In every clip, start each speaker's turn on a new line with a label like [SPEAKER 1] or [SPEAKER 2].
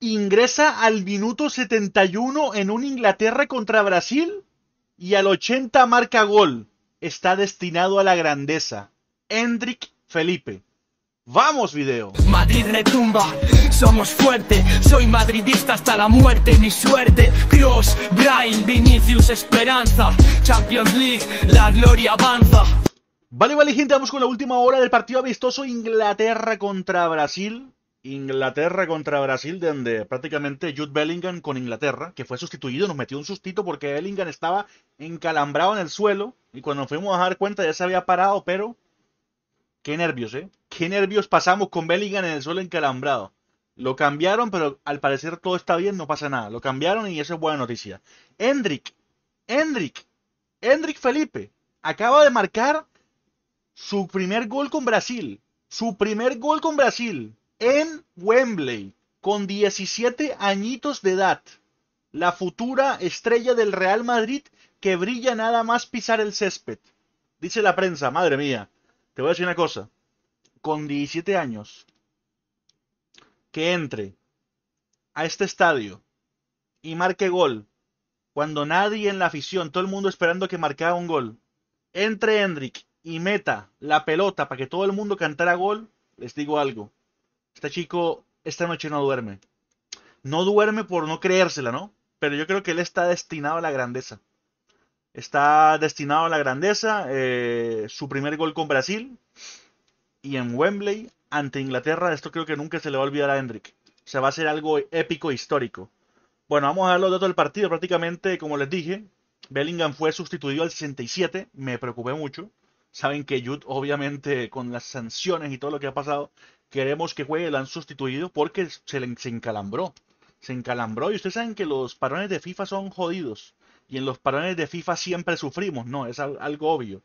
[SPEAKER 1] Ingresa al minuto 71 en un Inglaterra contra Brasil y al 80 marca gol. Está destinado a la grandeza. Hendrik Felipe. Vamos video. Madrid retumba, somos fuerte, soy madridista hasta la muerte, mi suerte. Cross, Brian, Vinicius, Esperanza, Champions League, la gloria avanza. Vale, vale gente, vamos con la última hora del partido amistoso Inglaterra contra Brasil. Inglaterra contra Brasil, donde prácticamente Jude Bellingham con Inglaterra, que fue sustituido, nos metió un sustito porque Bellingham estaba encalambrado en el suelo y cuando nos fuimos a dar cuenta ya se había parado, pero qué nervios, ¿eh? Qué nervios pasamos con Bellingham en el suelo encalambrado. Lo cambiaron, pero al parecer todo está bien, no pasa nada. Lo cambiaron y eso es buena noticia. Hendrik, Hendrik, Hendrik Felipe acaba de marcar su primer gol con Brasil. Su primer gol con Brasil en Wembley, con 17 añitos de edad, la futura estrella del Real Madrid que brilla nada más pisar el césped. Dice la prensa, madre mía, te voy a decir una cosa, con 17 años, que entre a este estadio y marque gol, cuando nadie en la afición, todo el mundo esperando que marcara un gol, entre Hendrik y meta la pelota para que todo el mundo cantara gol, les digo algo, este chico esta noche no duerme. No duerme por no creérsela, ¿no? Pero yo creo que él está destinado a la grandeza. Está destinado a la grandeza. Eh, su primer gol con Brasil y en Wembley ante Inglaterra. Esto creo que nunca se le va a olvidar a Hendrick. O sea, va a ser algo épico e histórico. Bueno, vamos a ver los datos del partido. Prácticamente, como les dije, Bellingham fue sustituido al 67. Me preocupé mucho. Saben que Jude, obviamente, con las sanciones y todo lo que ha pasado, queremos que juegue, lo han sustituido porque se, encalambró. Se encalambró y ustedes saben que los parones de FIFA son jodidos. Y en los parones de FIFA siempre sufrimos, ¿no? Es algo obvio.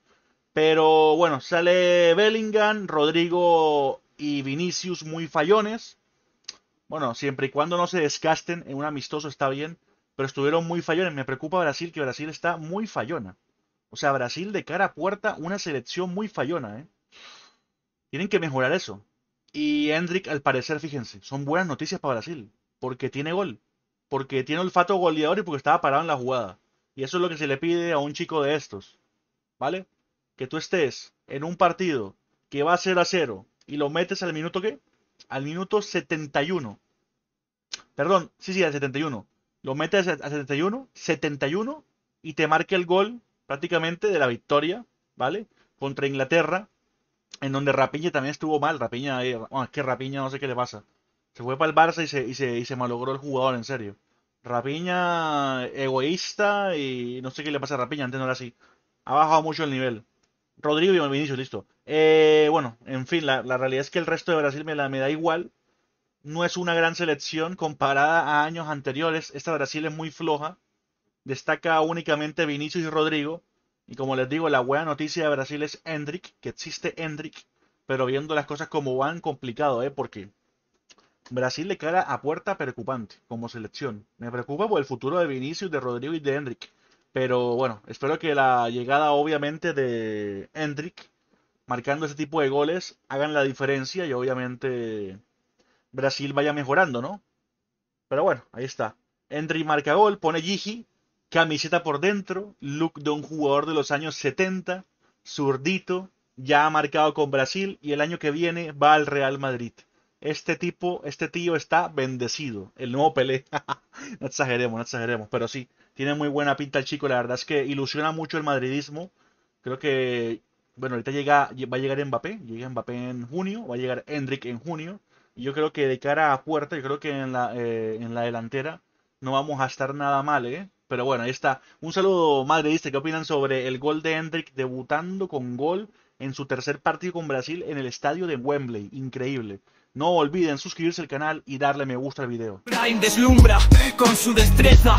[SPEAKER 1] Pero bueno, sale Bellingham, Rodrigo y Vinicius muy fallones. Bueno, siempre y cuando no se descasten en un amistoso está bien. Pero estuvieron muy fallones. Me preocupa Brasil, que Brasil está muy fallona. O sea, Brasil de cara a puerta, una selección muy fallona, ¿eh? Tienen que mejorar eso. Y Hendrik, al parecer, fíjense, son buenas noticias para Brasil, porque tiene gol, porque tiene olfato goleador y porque estaba parado en la jugada. Y eso es lo que se le pide a un chico de estos, ¿vale? Que tú estés en un partido que va a ser a cero y lo metes al minuto qué? Al minuto 71. Perdón, sí, sí, al 71. Lo metes al 71, 71 y te marca el gol prácticamente de la victoria, ¿vale? Contra Inglaterra en donde Rapiña también estuvo mal. Rapiña, es eh, ah, que Rapiña no sé qué le pasa. Se fue para el Barça y se, y se, malogró el jugador, en serio. Rapiña egoísta y no sé qué le pasa a Rapiña, antes no era así. Ha bajado mucho el nivel. Rodrigo y Vinicius, listo. Eh, bueno, en fin, la, realidad es que el resto de Brasil me, la, me da igual. No es una gran selección comparada a años anteriores. Esta Brasil es muy floja. Destaca únicamente Vinicius y Rodrigo. Y como les digo, la buena noticia de Brasil es Hendrick, que existe Hendrick, pero viendo las cosas como van, complicado, ¿eh? Porque Brasil le cara a puerta preocupante como selección. Me preocupa por el futuro de Vinicius, de Rodrigo y de Hendrick. Pero bueno, espero que la llegada obviamente de Hendrick, marcando ese tipo de goles, hagan la diferencia y obviamente Brasil vaya mejorando, ¿no? Pero bueno, ahí está. Hendrick marca gol, pone Gigi, camiseta por dentro, look de un jugador de los años 70, zurdito, ya ha marcado con Brasil y el año que viene va al Real Madrid. Este tipo, este tío está bendecido. El nuevo Pelé. no exageremos, no exageremos. Pero sí, tiene muy buena pinta el chico. La verdad es que ilusiona mucho el madridismo. Creo que, bueno, ahorita llega, va a llegar Mbappé. Llega Mbappé en junio. Va a llegar Hendrik en junio. Y yo creo que de cara a puerta, yo creo que la, eh, en la delantera no vamos a estar nada mal, ¿eh? Pero bueno, ahí está. Un saludo, madridista. ¿qué opinan sobre el gol de Hendrick debutando con gol en su tercer partido con Brasil en el estadio de Wembley? Increíble. No olviden suscribirse al canal y darle me gusta al video. deslumbra con su destreza,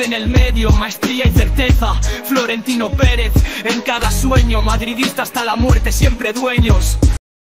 [SPEAKER 1] en el medio, maestría y certeza. Florentino Pérez en cada sueño, madridista hasta la muerte, siempre dueños.